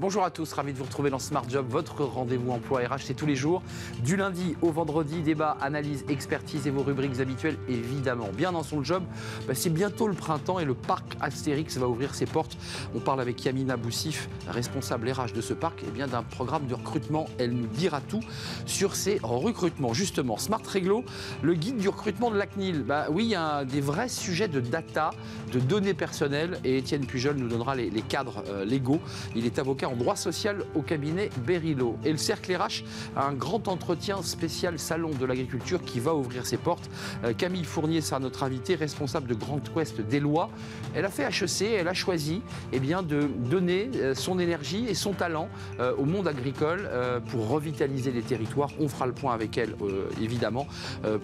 Bonjour à tous, ravi de vous retrouver dans Smart Job, votre rendez-vous emploi RH. C'est tous les jours, du lundi au vendredi, débat, analyse, expertise et vos rubriques habituelles, évidemment. Bien dans son job, bah, c'est bientôt le printemps et le parc Astérix va ouvrir ses portes. On parle avec Yamina Boussif, responsable RH de ce parc, et bien d'un programme de recrutement. Elle nous dira tout sur ses recrutements. Justement, Smart Reglo, le guide du recrutement de l'ACNIL. Bah oui, il y a des vrais sujets de data, de données personnelles, et Étienne Pujol nous donnera les, cadres euh, légaux. Il est avocat en droit social au cabinet Berilo. Et le Cercle RH a un grand entretien spécial Salon de l'agriculture qui va ouvrir ses portes. Euh, Camille Fournier sera notre invitée, responsable de Grand Quest des lois. Elle a fait HEC, elle a choisi eh bien, de donner euh, son énergie et son talent euh, au monde agricole pour revitaliser les territoires. On fera le point avec elle, évidemment,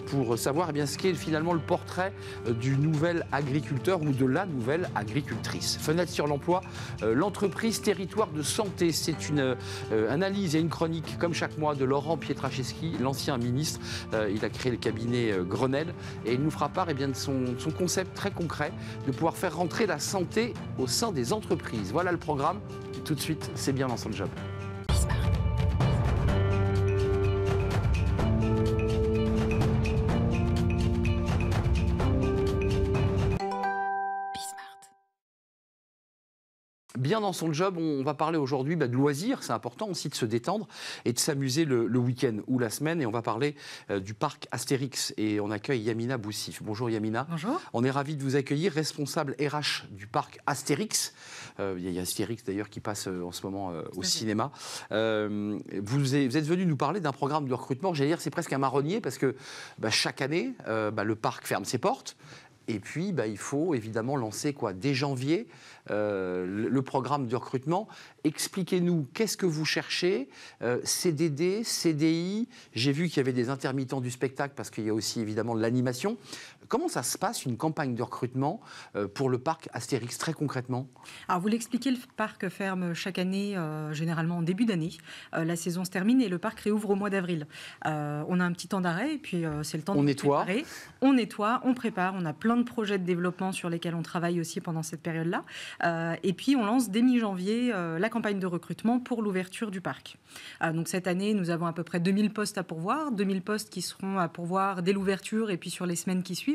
pour savoir eh bien, ce qu'est finalement le portrait du nouvel agriculteur ou de la nouvelle agricultrice. Fenêtre sur l'emploi, l'entreprise territoire de santé. C'est une euh, analyse et une chronique, comme chaque mois, de Laurent Pietraszewski, l'ancien ministre. Euh, il a créé le cabinet euh, Grenelle et il nous fera part eh bien, de son, concept très concret de pouvoir faire rentrer la santé au sein des entreprises. Voilà le programme. Tout de suite, c'est bien dans son job. bien dans son job. On va parler aujourd'hui bah, de loisirs, c'est important aussi de se détendre et de s'amuser le, week-end ou la semaine. Et on va parler euh, du parc Astérix. Et on accueille Yamina Boussif. Bonjour Yamina. Bonjour. On est ravi de vous accueillir, responsable RH du parc Astérix. Euh, il y, a Astérix d'ailleurs qui passe euh, en ce moment au cinéma. Vous, êtes venu nous parler d'un programme de recrutement. J'allais dire, c'est presque un marronnier parce que bah, chaque année, bah, le parc ferme ses portes. Et puis, bah, il faut évidemment lancer quoi dès janvier euh, le programme de recrutement. Expliquez-nous, qu'est-ce que vous cherchez euh, CDD, CDI J'ai vu qu'il y avait des intermittents du spectacle parce qu'il y a aussi évidemment de l'animation. Comment ça se passe une campagne de recrutement euh, pour le parc Astérix très concrètement Alors vous l'expliquez, le parc ferme chaque année, euh, généralement en début d'année. Euh, la saison se termine et le parc réouvre au mois d'avril. on a un petit temps d'arrêt et puis c'est le temps on de préparer. On nettoie, on prépare, on a plein de projets de développement sur lesquels on travaille aussi pendant cette période-là. et puis on lance dès mi-janvier la campagne de recrutement pour l'ouverture du parc. donc cette année, nous avons à peu près 2000 postes à pourvoir, 2000 postes qui seront à pourvoir dès l'ouverture et puis sur les semaines qui suivent.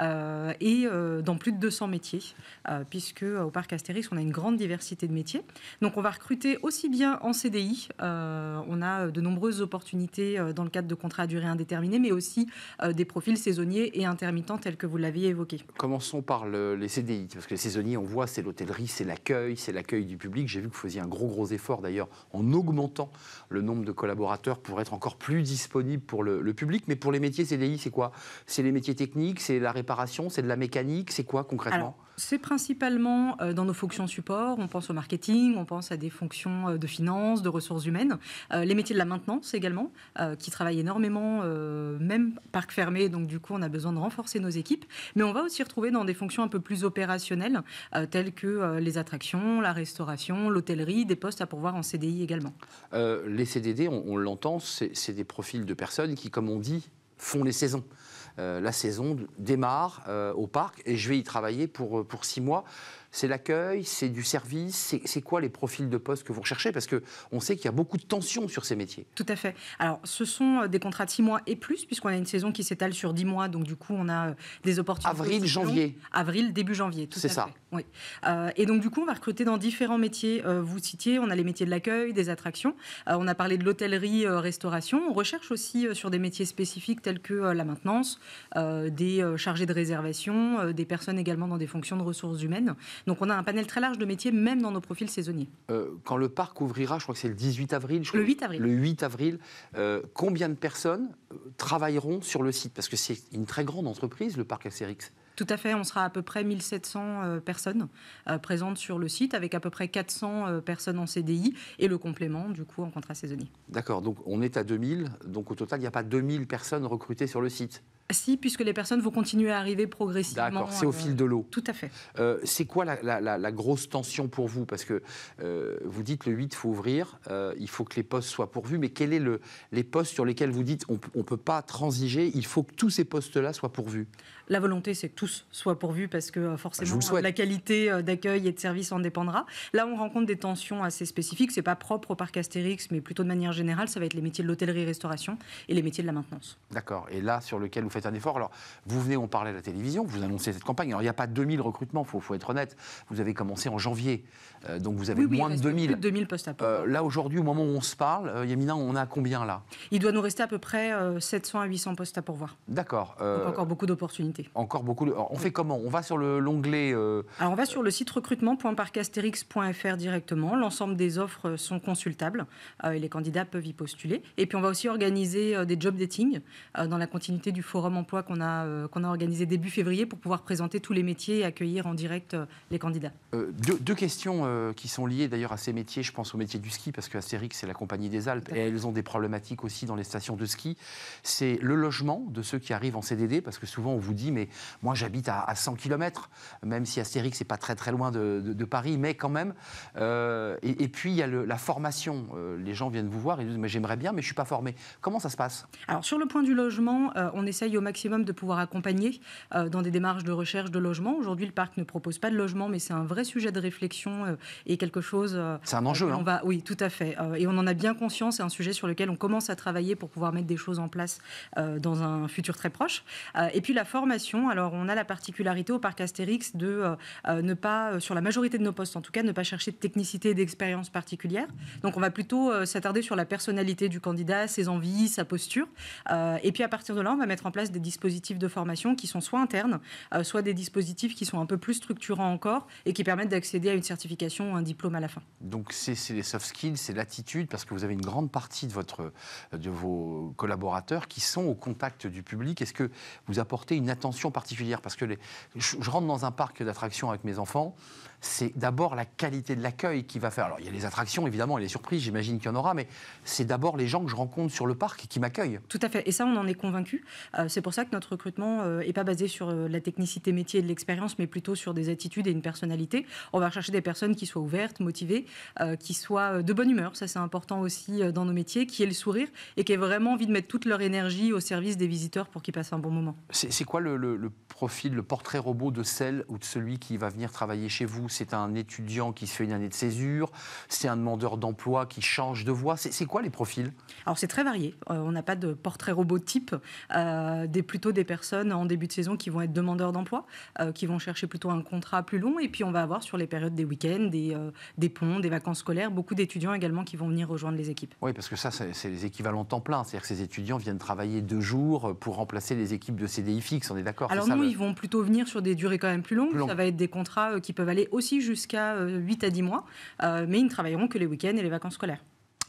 Euh, et euh, dans plus de 200 métiers, euh, puisque au parc Astérix, on a une grande diversité de métiers. Donc on va recruter aussi bien en CDI, on a de nombreuses opportunités dans le cadre de contrats à durée indéterminée, mais aussi des profils saisonniers et intermittents tels que vous l'aviez évoqué. Commençons par les CDI, parce que les saisonniers, on voit, c'est l'hôtellerie, c'est l'accueil, c'est l'accueil du public. J'ai vu que vous faisiez un gros, gros effort d'ailleurs en augmentant le nombre de collaborateurs pour être encore plus disponible pour le public. Mais pour les métiers CDI, c'est quoi C'est les métiers techniques c'est la réparation, c'est de la mécanique, c'est quoi concrètement c'est principalement euh, dans nos fonctions support. On pense au marketing, on pense à des fonctions euh, de finance, de ressources humaines, euh, les métiers de la maintenance également, qui travaillent énormément, même parc fermé. Donc du coup, on a besoin de renforcer nos équipes. Mais on va aussi retrouver dans des fonctions un peu plus opérationnelles, telles que les attractions, la restauration, l'hôtellerie, des postes à pourvoir en CDI également. les CDD, on, l'entend, c'est des profils de personnes qui, comme on dit, font les saisons. Euh, la saison démarre euh, au parc et je vais y travailler pour, euh, pour six mois. C'est l'accueil, c'est du service, c'est quoi les profils de poste que vous recherchez Parce qu'on sait qu'il y a beaucoup de tensions sur ces métiers. Tout à fait. Alors, ce sont euh, des contrats de 6 mois et plus, puisqu'on a une saison qui s'étale sur 10 mois, donc du coup, on a euh, des opportunités. Avril, janvier. Avril, début janvier, tout C'est ça. Euh, et donc, du coup, on va recruter dans différents métiers. vous citiez, on a les métiers de l'accueil, des attractions. on a parlé de l'hôtellerie, restauration. On recherche aussi sur des métiers spécifiques tels que la maintenance, des chargés de réservation, des personnes également dans des fonctions de ressources humaines. Donc on a un panel très large de métiers, même dans nos profils saisonniers. Euh, quand le parc ouvrira, je crois que c'est le 18 avril. le 8 avril. Le 8 avril, combien de personnes euh, travailleront sur le site Parce que c'est une très grande entreprise, le parc Axerix. Tout à fait, on sera à peu près 1700 euh, personnes euh, présentes sur le site, avec à peu près 400 euh, personnes en CDI et le complément, du coup, en contrat saisonnier. D'accord, donc on est à 2000, donc au total, il n'y a pas 2000 personnes recrutées sur le site si, puisque les personnes vont continuer à arriver progressivement. D'accord, c'est au fil de l'eau. Tout à fait. c'est quoi la, grosse tension pour vous Parce que vous dites le 8, il faut ouvrir, il faut que les postes soient pourvus, mais quels sont les postes sur lesquels vous dites on ne peut pas transiger, il faut que tous ces postes-là soient pourvus la volonté, c'est que tous soient pourvus parce que euh, forcément, la qualité euh, d'accueil et de service en dépendra. Là, on rencontre des tensions assez spécifiques. C'est pas propre au parc Astérix, mais plutôt de manière générale, ça va être les métiers de l'hôtellerie-restauration et les métiers de la maintenance. D'accord. Et là, sur lequel vous faites un effort. Alors, vous venez, on parlait à la télévision, vous annoncez cette campagne. Alors, il n'y a pas 2000 recrutements, il faut, être honnête. Vous avez commencé en janvier, euh, donc vous avez moins de 2000. Plus 2000 postes à pourvoir. Là, aujourd'hui, au moment où on se parle, euh, Yamina, on a combien là Il doit nous rester à peu près 700 à 800 postes à pourvoir. D'accord. encore beaucoup d'opportunités. Encore beaucoup. on fait comment On va sur l'onglet. Euh, Alors on va sur le site recrutement.parcastérix.fr directement. L'ensemble des offres euh, sont consultables euh, et les candidats peuvent y postuler. Et puis on va aussi organiser des job dating dans la continuité du forum emploi qu'on a, qu'on a organisé début février pour pouvoir présenter tous les métiers et accueillir en direct les candidats. deux, questions qui sont liées d'ailleurs à ces métiers. Je pense au métier du ski parce que Astérix c'est la compagnie des Alpes et elles ont des problématiques aussi dans les stations de ski. C'est le logement de ceux qui arrivent en CDD parce que souvent on vous dit mais moi j'habite à, 100 km, même si Astérix n'est pas très très loin de, Paris, mais quand même. Euh, et, puis il y a la formation. Euh, les gens viennent vous voir et disent, mais j'aimerais bien, mais je ne suis pas formé. Comment ça se passe Alors sur le point du logement, euh, on essaye au maximum de pouvoir accompagner dans des démarches de recherche de logement. Aujourd'hui, le parc ne propose pas de logement, mais c'est un vrai sujet de réflexion et quelque chose. c'est un enjeu. On va, oui, tout à fait. et on en a bien conscience. C'est un sujet sur lequel on commence à travailler pour pouvoir mettre des choses en place dans un futur très proche. et puis la formation alors, on a la particularité au parc Astérix de euh, euh, ne pas, euh, sur la majorité de nos postes en tout cas, ne pas chercher de technicité et d'expérience particulière. Donc, on va plutôt s'attarder sur la personnalité du candidat, ses envies, sa posture. et puis, à partir de là, on va mettre en place des dispositifs de formation qui sont soit internes, soit des dispositifs qui sont un peu plus structurants encore et qui permettent d'accéder à une certification ou un diplôme à la fin. Donc, c'est les soft skills, c'est l'attitude, parce que vous avez une grande partie de, votre, de vos collaborateurs qui sont au contact du public. Est-ce que vous apportez une attention particulière parce que je rentre dans un parc d'attractions avec mes enfants c'est d'abord la qualité de l'accueil qui va faire. Alors, il y a les attractions, évidemment, et les surprises, j'imagine qu'il y en aura, mais c'est d'abord les gens que je rencontre sur le parc qui m'accueillent. Tout à fait. Et ça, on en est convaincu. Euh, c'est pour ça que notre recrutement n'est euh, pas basé sur euh, la technicité métier et de l'expérience, mais plutôt sur des attitudes et une personnalité. On va rechercher des personnes qui soient ouvertes, motivées, qui soient de bonne humeur. Ça, c'est important aussi dans nos métiers, qui aient le sourire et qui aient vraiment envie de mettre toute leur énergie au service des visiteurs pour qu'ils passent un bon moment. C'est quoi le profil, le portrait robot de celle ou de celui qui va venir travailler chez vous c'est un étudiant qui se fait une année de césure, c'est un demandeur d'emploi qui change de voie. C'est quoi les profils Alors c'est très varié. Euh, on n'a pas de portrait robot type. Euh, des, plutôt des personnes en début de saison qui vont être demandeurs d'emploi, euh, qui vont chercher plutôt un contrat plus long. Et puis on va avoir sur les périodes des week-ends, des, ponts, des vacances scolaires, beaucoup d'étudiants également qui vont venir rejoindre les équipes. Oui, parce que ça, c'est les équivalents temps plein. C'est-à-dire que ces étudiants viennent travailler deux jours pour remplacer les équipes de CDI fixe, On est d'accord Alors nous, ils vont plutôt venir sur des durées quand même plus longues. Ça va être des contrats qui peuvent aller aussi jusqu'à 8 euh, à 10 mois, euh, mais ils ne travailleront que les week-ends et les vacances scolaires.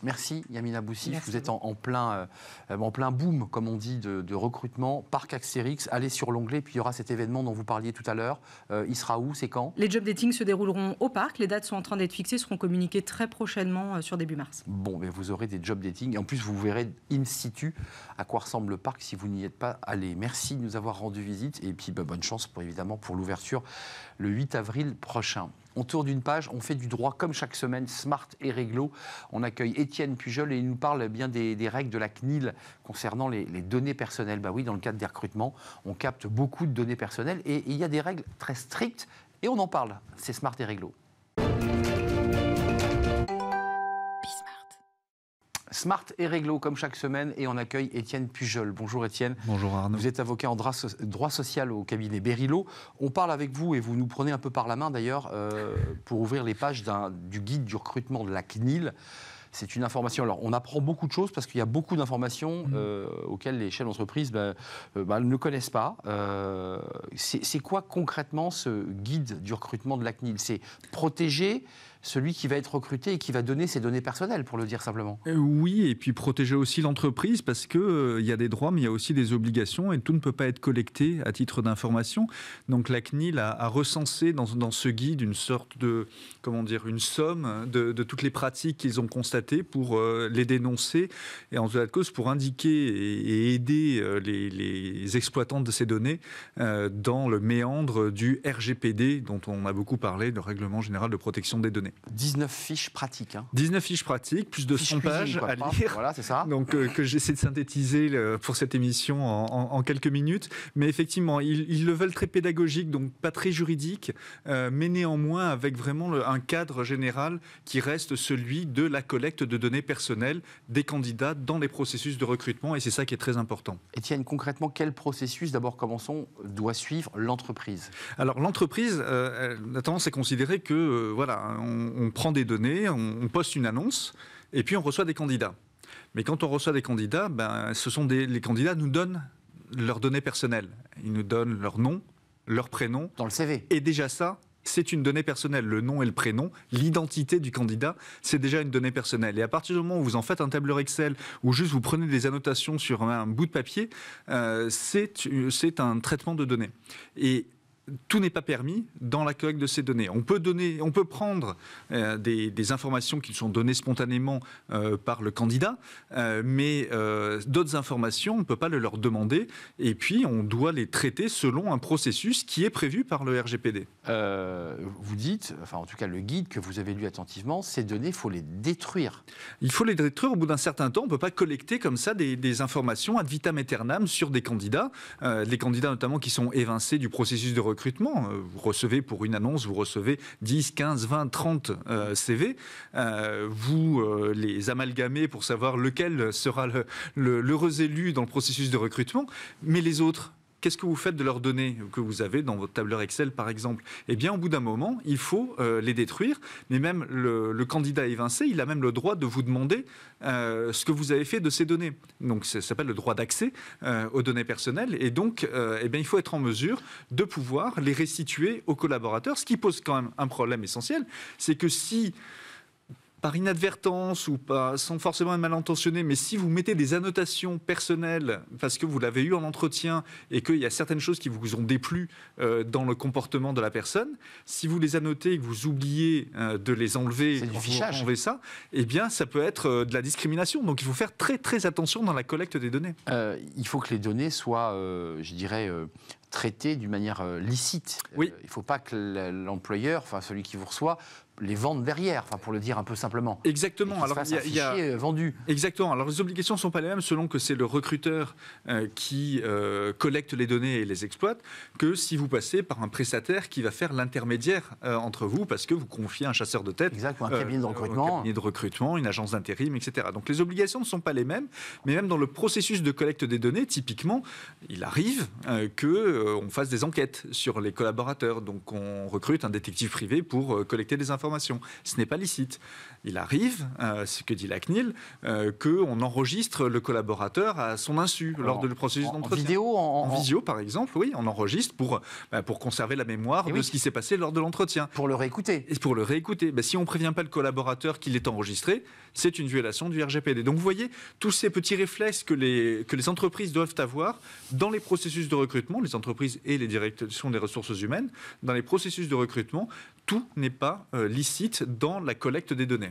Merci Yamina Boussif, Vous êtes en, plein, euh, en plein boom, comme on dit, de, recrutement. Parc Axérix, allez sur l'onglet, puis il y aura cet événement dont vous parliez tout à l'heure. Euh, il sera où C'est quand Les job dating se dérouleront au parc. Les dates sont en train d'être fixées, seront communiquées très prochainement euh, sur début mars. Bon, mais ben, vous aurez des job dating. Et en plus, vous verrez in situ à quoi ressemble le parc si vous n'y êtes pas allé. Merci de nous avoir rendu visite. Et puis, ben, bonne chance pour, évidemment pour l'ouverture le 8 avril prochain. On tourne une page, on fait du droit comme chaque semaine, smart et réglo. On accueille Étienne Pujol et il nous parle bien des, règles de la CNIL concernant les, données personnelles. Bah oui, dans le cadre des recrutements, on capte beaucoup de données personnelles et, et il y a des règles très strictes et on en parle. C'est smart et réglo. Smart et Réglo, comme chaque semaine, et on accueille Étienne Pujol. Bonjour Étienne. Bonjour Arnaud. Vous êtes avocat en droit, social au cabinet Berilo. On parle avec vous, et vous nous prenez un peu par la main d'ailleurs, euh, pour ouvrir les pages du guide du recrutement de la CNIL. C'est une information. Alors, on apprend beaucoup de choses parce qu'il y a beaucoup d'informations mmh. euh, auxquelles les chefs d'entreprise ben, euh, ben, ne connaissent pas c'est quoi concrètement ce guide du recrutement de la CNIL C'est protéger celui qui va être recruté et qui va donner ses données personnelles, pour le dire simplement. Euh, oui, et puis protéger aussi l'entreprise parce qu'il euh, y a des droits, mais il y a aussi des obligations et tout ne peut pas être collecté à titre d'information. Donc la CNIL a, recensé dans, ce guide une sorte de, comment dire, une somme de, toutes les pratiques qu'ils ont constatées pour euh, les dénoncer et en tout de cause pour indiquer et, aider les, exploitants de ces données dans le méandre du RGPD dont on a beaucoup parlé, le Règlement Général de Protection des Données. 19 fiches pratiques. 19 hein. fiches pratiques, plus de 100 pages à lire. Voilà, c'est ça. Donc euh, que j'essaie de synthétiser pour cette émission en, quelques minutes. Mais effectivement, ils, le veulent très pédagogique, donc pas très juridique, euh, mais néanmoins avec vraiment un cadre général qui reste celui de la collecte de données personnelles des candidats dans les processus de recrutement. Et c'est ça qui est très important. Étienne, concrètement, quel processus, d'abord commençons, doit suivre l'entreprise Alors l'entreprise, euh, la tendance est considérée que euh, voilà, on, prend des données, on, poste une annonce et puis on reçoit des candidats. Mais quand on reçoit des candidats, ben, ce sont des, les candidats nous donnent leurs données personnelles. Ils nous donnent leur nom, leur prénom. Dans le CV. Et déjà ça, c'est une donnée personnelle. Le nom et le prénom, l'identité du candidat, c'est déjà une donnée personnelle. Et à partir du moment où vous en faites un tableur Excel ou juste vous prenez des annotations sur un bout de papier, euh, euh, c'est un traitement de données. Et tout n'est pas permis dans la collecte de ces données. On peut, donner, on peut prendre euh, des, informations qui sont données spontanément euh, par le candidat, euh, mais d'autres informations, on ne peut pas le leur demander, et puis on doit les traiter selon un processus qui est prévu par le RGPD. vous dites, enfin en tout cas le guide que vous avez lu attentivement, ces données, il faut les détruire. Il faut les détruire au bout d'un certain temps, on ne peut pas collecter comme ça des, informations ad vitam aeternam sur des candidats, les candidats notamment qui sont évincés du processus de recrutement. Euh, vous recevez pour une annonce, vous recevez 10, 15, 20, 30 CV. vous euh, les amalgamez pour savoir lequel sera l'heureux le, heureux élu dans le processus de recrutement. Mais les autres, Qu'est-ce que vous faites de leurs données que vous avez dans votre tableur Excel, par exemple Eh bien, au bout d'un moment, il faut euh, les détruire. Mais même le, candidat évincé, il a même le droit de vous demander euh, ce que vous avez fait de ces données. Donc, ça s'appelle le droit d'accès euh, aux données personnelles. Et donc, eh bien, il faut être en mesure de pouvoir les restituer aux collaborateurs. Ce qui pose quand même un problème essentiel, c'est que si par inadvertance ou pas, sans forcément être mal intentionné, mais si vous mettez des annotations personnelles parce que vous l'avez eu en entretien et qu'il y a certaines choses qui vous ont déplu euh, dans le comportement de la personne, si vous les annotez et que vous oubliez euh, de les enlever, vous ça, eh bien ça peut être euh, de la discrimination. Donc il faut faire très très attention dans la collecte des données. il faut que les données soient, je dirais, traitées d'une manière licite. Oui. il ne faut pas que l'employeur, enfin celui qui vous reçoit, les vendre derrière, enfin pour le dire un peu simplement. Exactement. Alors il y a, euh, vendu. Exactement. Alors les obligations ne sont pas les mêmes selon que c'est le recruteur euh, qui euh, collecte les données et les exploite que si vous passez par un prestataire qui va faire l'intermédiaire entre vous parce que vous confiez un chasseur de tête. un cabinet de recrutement. de recrutement, une agence d'intérim, etc. Donc les obligations ne sont pas les mêmes, mais même dans le processus de collecte des données, typiquement, il arrive que on fasse des enquêtes sur les collaborateurs. Donc on recrute un détective privé pour collecter des informations ce n'est pas licite il arrive, euh, ce que dit la CNIL, euh, qu'on enregistre le collaborateur à son insu lors de le processus d'entretien. En vidéo visio, par exemple, oui, on enregistre pour, bah, pour conserver la mémoire eh de ce qui s'est passé lors de l'entretien. Pour le réécouter. Et pour le réécouter. Bah, si on ne prévient pas le collaborateur qu'il est enregistré, c'est une violation du RGPD. Donc vous voyez, tous ces petits réflexes que les, que les entreprises doivent avoir dans les processus de recrutement, les entreprises et les directions des ressources humaines, dans les processus de recrutement, tout n'est pas euh, licite dans la collecte des données.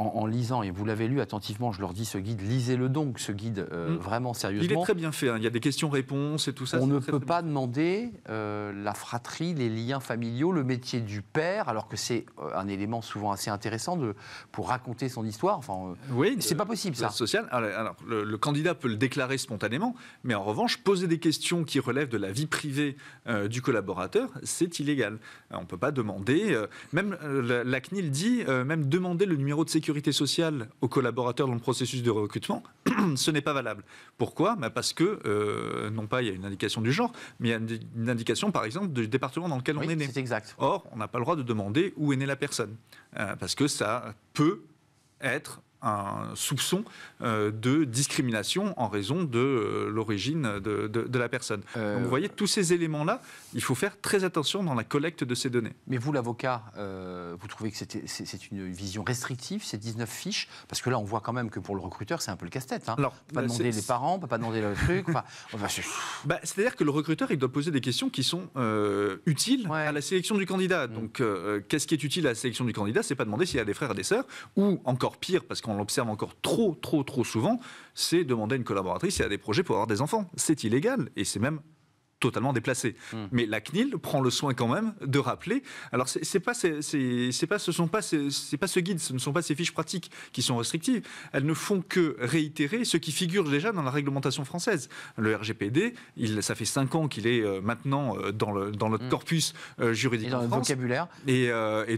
en, lisant, et vous l'avez lu attentivement, je leur dis ce guide, lisez-le donc, ce guide, euh, mm. vraiment sérieusement. Il est très bien fait, hein. il y a des questions-réponses et tout ça. On ne peut pas demander euh, la fratrie, les liens familiaux, le métier du père, alors que c'est euh, un élément souvent assez intéressant pour raconter son histoire. Enfin, oui, c'est pas possible ça. Social, ah, alors, le, candidat peut le déclarer spontanément, mais en revanche, poser des questions qui relèvent de la vie privée du collaborateur, c'est illégal. on ne peut pas demander, même la, la, CNIL dit, même demander le numéro de sécurité sécurité sociale aux collaborateurs dans le processus de recrutement, ce n'est pas valable. Pourquoi bah, Parce que, euh, non pas il y a une indication du genre, mais il y a une indication, par exemple, du département dans lequel on est né. C'est exact. Or, on n'a pas le droit de demander où est née la personne, euh, parce que ça peut être un soupçon euh, de discrimination en raison de euh, l'origine de, de, la personne. Euh, Donc, vous voyez, tous ces éléments-là, il faut faire très attention dans la collecte de ces données. Mais vous, l'avocat, vous trouvez que c'est une vision restrictive, ces 19 fiches Parce que là, on voit quand même que pour le recruteur, c'est un peu le casse-tête. Hein. Alors, peut pas bah, demander les parents, on peut pas demander le truc. Enfin, bah, C'est-à-dire que le recruteur, il doit poser des questions qui sont utiles à la sélection du candidat. Mm. Donc, qu'est-ce qui est utile à la sélection du candidat C'est pas demander s'il y a des frères et des sœurs, ou encore pire, parce que on l'observe encore trop, trop, trop souvent, c'est demander à une collaboratrice et à des projets pour avoir des enfants. C'est illégal et c'est même totalement déplacé. Hmm. Mais la CNIL prend le soin quand même de rappeler. Alors c'est pas c'est pas ce sont pas c'est pas ce guide, ce ne sont pas ces fiches pratiques qui sont restrictives. Elles ne font que réitérer ce qui figure déjà dans la réglementation française. Le RGPD, il ça fait cinq ans qu'il est euh, maintenant euh, dans le dans notre hmm. corpus euh, juridique et dans en vocabulaire. Et,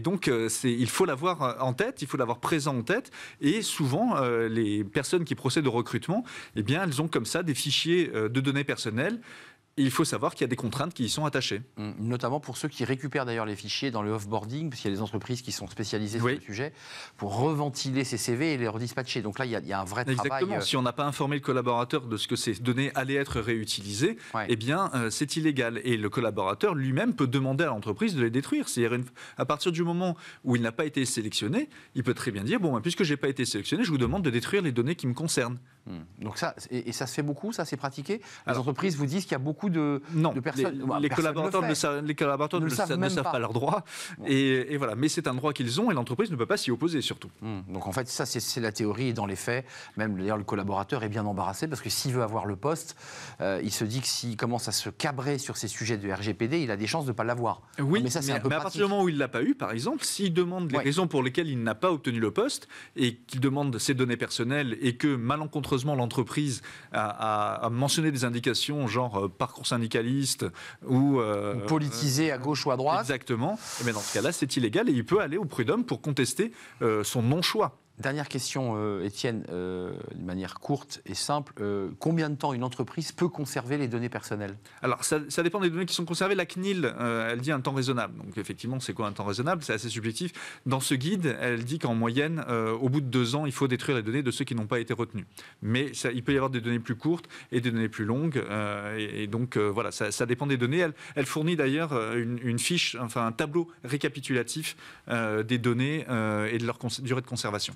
donc c'est il faut l'avoir en tête, il faut l'avoir présent en tête. Et souvent les personnes qui procèdent au recrutement, eh bien elles ont comme ça des fichiers de données personnelles il faut savoir qu'il y a des contraintes qui y sont attachées. Mmh. Notamment pour ceux qui récupèrent d'ailleurs les fichiers dans le offboarding, parce qu'il y a des entreprises qui sont spécialisées sur le sujet, pour reventiler ces CV et les redispatcher. Donc là, il y a, un vrai travail. Exactement. Euh, si on n'a pas informé le collaborateur de ce que ces données allaient être réutilisées, eh bien, euh, c'est illégal. Et le collaborateur lui-même peut demander à l'entreprise de les détruire. C'est-à-dire, à partir du moment où il n'a pas été sélectionné, il peut très bien dire, bon, ben, puisque je n'ai pas été sélectionné, je vous demande de détruire les données qui me concernent. Hmm. Donc ça, et, ça se fait beaucoup, ça c'est pratiqué. Les entreprises vous disent qu'il y a beaucoup de, non, de personnes. Les, bah, collaborateurs, ne, savent, les pas. leurs leur droit. Et, voilà, mais c'est un droit qu'ils ont et l'entreprise ne peut pas s'y opposer surtout. Hmm. Donc en fait, ça c'est la théorie et dans les faits, même d'ailleurs le collaborateur est bien embarrassé parce que s'il veut avoir le poste, euh, il se dit que s'il commence à se cabrer sur ces sujets de RGPD, il a des chances de ne pas l'avoir. Oui, mais, ça, c'est un peu mais à partir du moment où il ne l'a pas eu, par exemple, s'il demande les raisons pour lesquelles il n'a pas obtenu le poste et qu'il demande ses données personnelles et que malencontreusement Heureusement, l'entreprise a mentionné des indications genre euh, parcours syndicaliste ou, euh, ou politisé à gauche ou à droite. Exactement. Mais ben, dans ce cas-là, c'est illégal et il peut aller au prud'homme pour contester euh, son non-choix. Dernière question, euh, Étienne, euh, de manière courte et simple. Euh, combien de temps une entreprise peut conserver les données personnelles Alors, ça, dépend des données qui sont conservées. La CNIL, elle dit un temps raisonnable. Donc, effectivement, c'est quoi un temps raisonnable C'est assez subjectif. Dans ce guide, elle dit qu'en moyenne, au bout de deux ans, il faut détruire les données de ceux qui n'ont pas été retenus. Mais il peut y avoir des données plus courtes et des données plus longues. Et, donc, voilà, ça, dépend des données. Elle, fournit d'ailleurs une, fiche, enfin un tableau récapitulatif des données et de leur durée de conservation.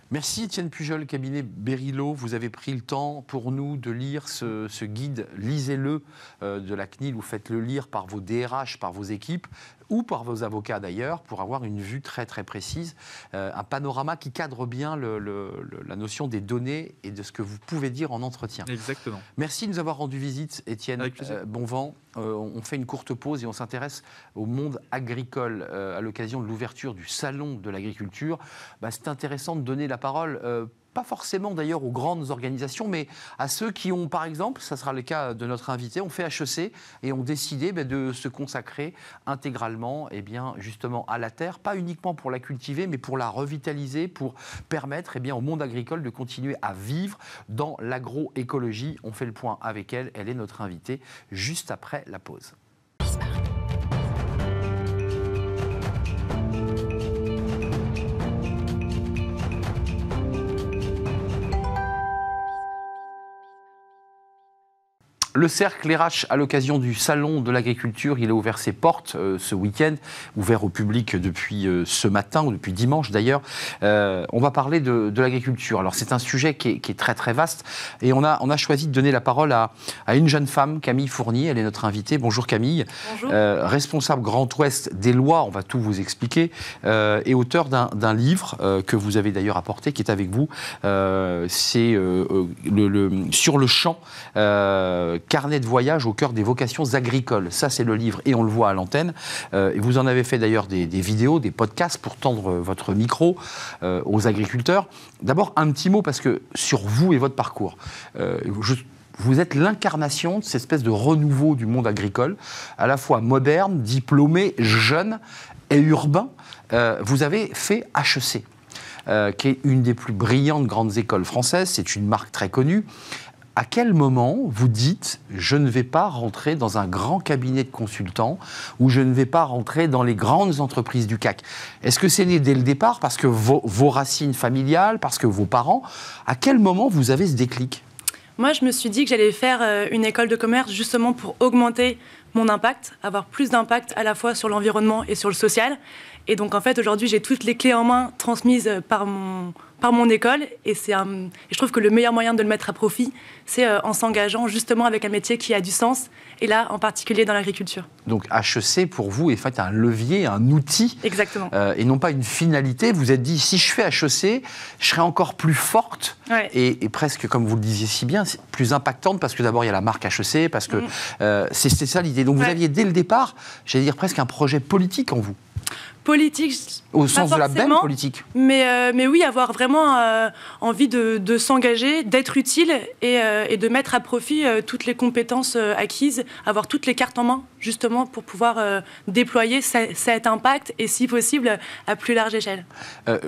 Merci Étienne Pujol, cabinet Berilo. Vous avez pris le temps pour nous de lire ce, guide. Lisez-le euh, de la CNIL ou faites-le lire par vos DRH, par vos équipes ou par vos avocats d'ailleurs, pour avoir une vue très très précise, euh, un panorama qui cadre bien le, la notion des données et de ce que vous pouvez dire en entretien. Exactement. Merci de nous avoir rendu visite, Étienne. Bonvent. Euh, bon vent. on fait une courte pause et on s'intéresse au monde agricole à l'occasion de l'ouverture du salon de l'agriculture. Bah, c'est intéressant de donner la parole. Euh, pas forcément d'ailleurs aux grandes organisations, mais à ceux qui ont, par exemple, ça sera le cas de notre invité, ont fait HEC et ont décidé ben, de se consacrer intégralement, et eh bien, justement, à la terre, pas uniquement pour la cultiver, mais pour la revitaliser, pour permettre, eh bien, au monde agricole de continuer à vivre dans l'agroécologie. On fait le point avec elle. Elle est notre invitée juste après la pause. Le cercle RH, à l'occasion du Salon de l'agriculture, il a ouvert ses portes euh, ce week-end, ouvert au public depuis euh, ce matin, ou depuis dimanche d'ailleurs. Euh, on va parler de, l'agriculture. Alors c'est un sujet qui est, très très vaste, et on a, on a choisi de donner la parole à, une jeune femme, Camille Fournier, elle est notre invitée. Bonjour Camille, Bonjour. responsable Grand Ouest des lois, on va tout vous expliquer, et auteur d'un livre que vous avez d'ailleurs apporté, qui est avec vous, c'est Sur le champ Carnet de voyage au cœur des vocations agricoles. Ça, c'est le livre et on le voit à l'antenne. Euh, vous en avez fait d'ailleurs des, vidéos, des podcasts pour tendre votre micro euh, aux agriculteurs. D'abord, un petit mot parce que sur vous et votre parcours. Euh, vous êtes l'incarnation de cette espèce de renouveau du monde agricole, à la fois moderne, diplômé, jeune et urbain. vous avez fait HEC. qui est une des plus brillantes grandes écoles françaises. C'est une marque très connue. À quel moment vous dites je ne vais pas rentrer dans un grand cabinet de consultants ou je ne vais pas rentrer dans les grandes entreprises du CAC Est-ce que c'est né dès le départ parce que vos, racines familiales, parce que vos parents À quel moment vous avez ce déclic moi, je me suis dit que j'allais faire euh, une école de commerce justement pour augmenter mon impact, avoir plus d'impact à la fois sur l'environnement et sur le social. Et donc, en fait, aujourd'hui, j'ai toutes les clés en main transmises euh, par mon, par mon école. Et, c'est je trouve que le meilleur moyen de le mettre à profit, c'est euh, en s'engageant justement avec un métier qui a du sens, et là en particulier dans l'agriculture. Donc HEC, pour vous, est fait un levier, un outil, Exactement. Euh, et non pas une finalité. Vous vous êtes dit, si je fais HEC, je serai encore plus forte, et, presque, comme vous le disiez si bien, plus impactante, parce que d'abord il y a la marque HEC, parce que mm. euh, c'était c'est ça l'idée. Donc vous aviez dès le départ, j'allais dire presque un projet politique en vous politique. Au sens de la belle politique. Mais, euh, mais oui, avoir vraiment euh, envie de, s'engager, d'être utile et, euh, de mettre à profit toutes les compétences acquises, avoir toutes les cartes en main, justement, pour pouvoir déployer cet, impact et, si possible, à plus large échelle.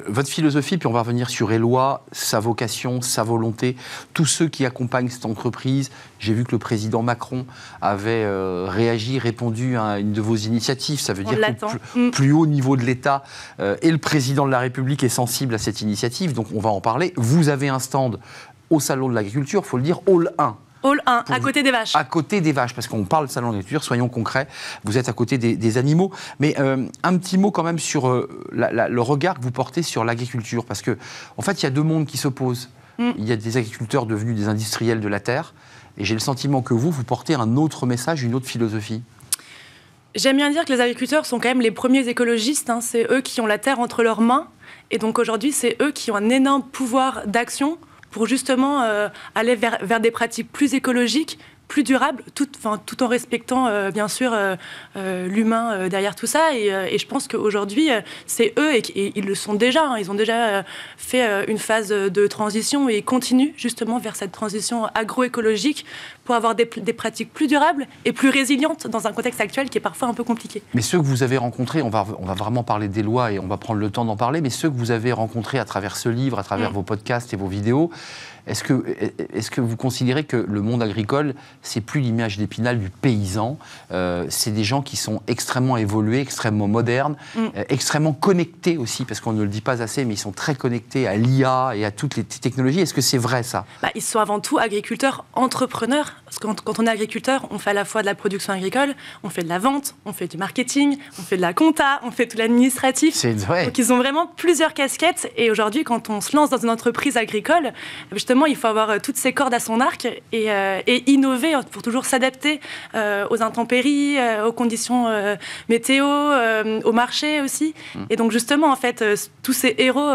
votre philosophie, puis on va revenir sur Eloi, sa vocation, sa volonté, tous ceux qui accompagnent cette entreprise. J'ai vu que le président Macron avait réagi, répondu à une de vos initiatives. Ça veut dire que mm. plus haut niveau de l'État euh, et le président de la République est sensible à cette initiative, donc on va en parler. Vous avez un stand au Salon de l'Agriculture, il faut le dire, Hall 1. Hall 1, à côté des vaches. À côté des vaches, parce qu'on parle de salon d'agriculture, soyons concrets, vous êtes à côté des, animaux. Mais euh, un petit mot quand même sur euh, le regard que vous portez sur l'agriculture, parce que en fait, il y a deux mondes qui s'opposent. Mm. Il y a des agriculteurs devenus des industriels de la terre, et j'ai le sentiment que vous, vous portez un autre message, une autre philosophie. J'aime bien dire que les agriculteurs sont quand même les premiers écologistes. Hein. C'est eux qui ont la terre entre leurs mains. Et donc aujourd'hui, c'est eux qui ont un énorme pouvoir d'action pour justement euh, aller vers, des pratiques plus écologiques, plus durable, tout, tout en respectant euh, bien sûr euh, euh, l'humain derrière tout ça. Et, je pense qu'aujourd'hui, c'est eux, et, ils le sont déjà, hein. ils ont déjà fait une phase de transition et ils continuent justement vers cette transition agroécologique pour avoir des, pratiques plus durables et plus résilientes dans un contexte actuel qui est parfois un peu compliqué. Mais ceux que vous avez rencontrés, on va, on va vraiment parler des lois et on va prendre le temps d'en parler, mais ceux que vous avez rencontrés à travers ce livre, à travers mm. vos podcasts et vos vidéos, est-ce que, est que vous considérez que le monde agricole, c'est plus l'image d'épinal du paysan euh, C'est des gens qui sont extrêmement évolués, extrêmement modernes, mm. euh, extrêmement connectés aussi, parce qu'on ne le dit pas assez, mais ils sont très connectés à l'IA et à toutes les technologies. Est-ce que c'est vrai ça bah, Ils sont avant tout agriculteurs, entrepreneurs. Parce que quand, on est agriculteur, on fait à la fois de la production agricole, on fait de la vente, on fait du marketing, on fait de la compta, on fait tout l'administratif. C'est vrai. Donc ils ont vraiment plusieurs casquettes. Et aujourd'hui, quand on se lance dans une entreprise agricole, justement, il faut avoir euh, toutes ses cordes à son arc et, euh, innover pour toujours s'adapter euh, aux intempéries, aux conditions météo, au marché aussi. Mm. Et donc, justement, en fait, tous ces héros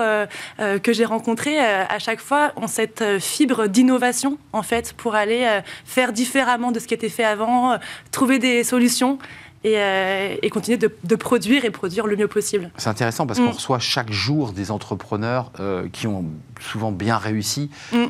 que j'ai rencontrés, à chaque fois, ont cette fibre d'innovation, en fait, pour aller faire différemment de ce qui était fait avant, trouver des solutions. Euh, et, continuer de, produire et produire le mieux possible. C'est intéressant parce qu'on mm. reçoit chaque jour des entrepreneurs euh, qui ont souvent bien réussi, mm.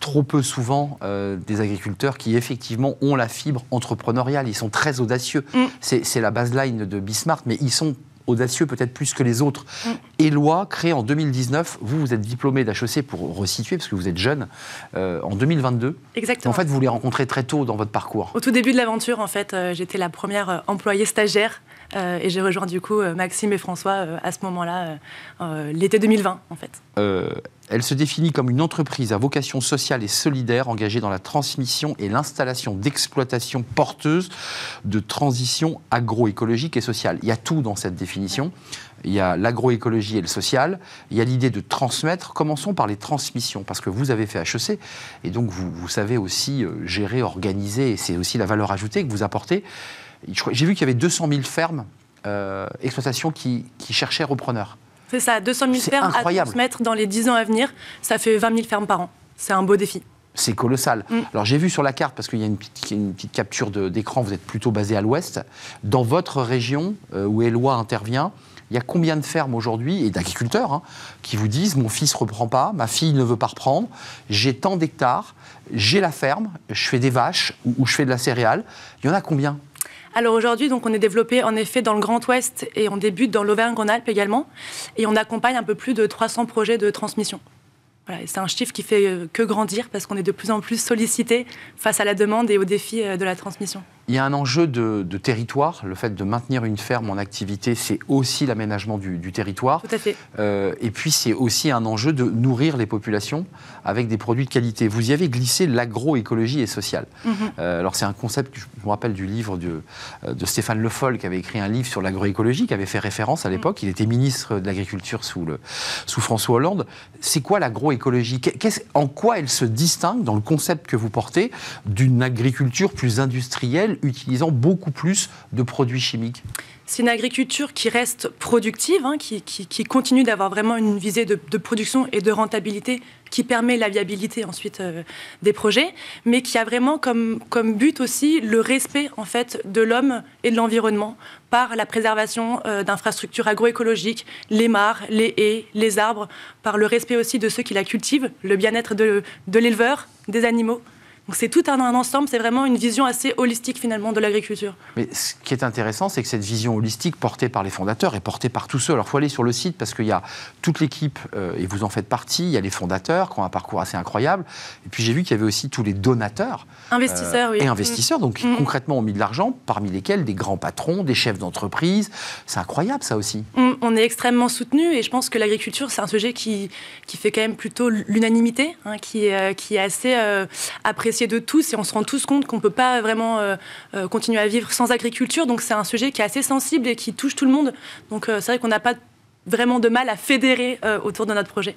trop peu souvent euh, des agriculteurs qui effectivement ont la fibre entrepreneuriale. Ils sont très audacieux. Mm. C'est la baseline de Bismarck, mais ils sont audacieux peut-être plus que les autres. Mm. Eloi Éloi, créé en 2019, vous, vous êtes diplômé d'HEC pour resituer, parce que vous êtes jeune, euh, en 2022. Exactement. En fait, vous les rencontrez très tôt dans votre parcours. Au tout début de l'aventure, en fait, euh, j'étais la première euh, employée stagiaire, et j'ai rejoint du coup Maxime et François à ce moment-là, l'été 2020, en fait. Elle se définit comme une entreprise à vocation sociale et solidaire engagée dans la transmission et l'installation d'exploitations porteuses de transition agroécologique et sociale. Il y a tout dans cette définition. Il y a l'agroécologie et le social. Il y a l'idée de transmettre. Commençons par les transmissions, parce que vous avez fait HEC, et donc vous, savez aussi euh, gérer, organiser, et c'est aussi la valeur ajoutée que vous apportez. J'ai vu qu'il y avait 200 000 fermes, euh, exploitations qui, qui cherchaient repreneurs. C'est ça, 200 000 fermes à transmettre dans les 10 ans à venir. Ça fait 20 000 fermes par an. C'est un beau défi. C'est colossal. Mm. Alors j'ai vu sur la carte, parce qu'il y a une petite, capture d'écran, vous êtes plutôt basé à l'ouest. Dans votre région euh, où Eloi intervient, il y a combien de fermes aujourd'hui, et d'agriculteurs, hein, qui vous disent mon fils ne reprend pas, ma fille ne veut pas reprendre, j'ai tant d'hectares, j'ai la ferme, je fais des vaches ou je fais de la céréale. Il y en a combien alors aujourd'hui, donc, on est développé en effet dans le Grand Ouest et on débute dans l'Auvergne-Rhône-Alpes également. Et on accompagne un peu plus de 300 projets de transmission. c'est un chiffre qui fait euh, que grandir parce qu'on est de plus en plus sollicité face à la demande et aux défis euh, de la transmission. Il y a un enjeu de, territoire. Le fait de maintenir une ferme en activité, c'est aussi l'aménagement du, territoire. Euh, et puis, c'est aussi un enjeu de nourrir les populations avec des produits de qualité. Vous y avez glissé l'agroécologie et sociale. Mhm. Euh, alors, c'est un concept, je me rappelle du livre euh, de, Stéphane Le Foll, qui avait écrit un livre sur l'agroécologie, qui avait fait référence à mhm. l'époque. Il était ministre de l'Agriculture sous, François Hollande. C'est quoi l'agroécologie En quoi elle se distingue, dans le concept que vous portez, d'une agriculture plus industrielle utilisant beaucoup plus de produits chimiques c'est une agriculture qui reste productive, hein, qui, continue d'avoir vraiment une visée de, production et de rentabilité qui permet la viabilité ensuite euh, des projets, mais qui a vraiment comme, comme but aussi le respect en fait de l'homme et de l'environnement par la préservation euh, d'infrastructures agroécologiques, les mares, les haies, les arbres, par le respect aussi de ceux qui la cultivent, le bien-être de l'éleveur, des animaux. Donc c'est tout un, ensemble, c'est vraiment une vision assez holistique finalement de l'agriculture. Mais ce qui est intéressant, c'est que cette vision holistique portée par les fondateurs est portée par tous ceux. Alors il faut aller sur le site parce qu'il y a toute l'équipe, euh, et vous en faites partie, il y a les fondateurs qui ont un parcours assez incroyable, et puis j'ai vu qu'il y avait aussi tous les donateurs. Euh, investisseurs, oui. Et investisseurs, donc qui, mm-hmm. concrètement ont mis de l'argent, parmi lesquels des grands patrons, des chefs d'entreprise. C'est incroyable ça aussi. Mm, on est extrêmement soutenu et je pense que l'agriculture, c'est un sujet qui, qui fait quand même plutôt l'unanimité, hein, qui, est euh, qui est assez apprécié de tous et on se rend tous compte qu'on ne peut pas vraiment euh, euh, continuer à vivre sans agriculture. Donc c'est un sujet qui est assez sensible et qui touche tout le monde. Donc euh, c'est vrai qu'on n'a pas vraiment de mal à fédérer autour de notre projet.